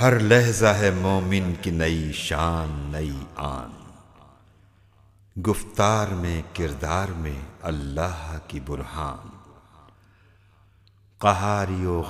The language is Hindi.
हर लहजा है मोमिन की नई शान नई आन गुफ्तार में किरदार में अल्लाह की बुरहान कहारियो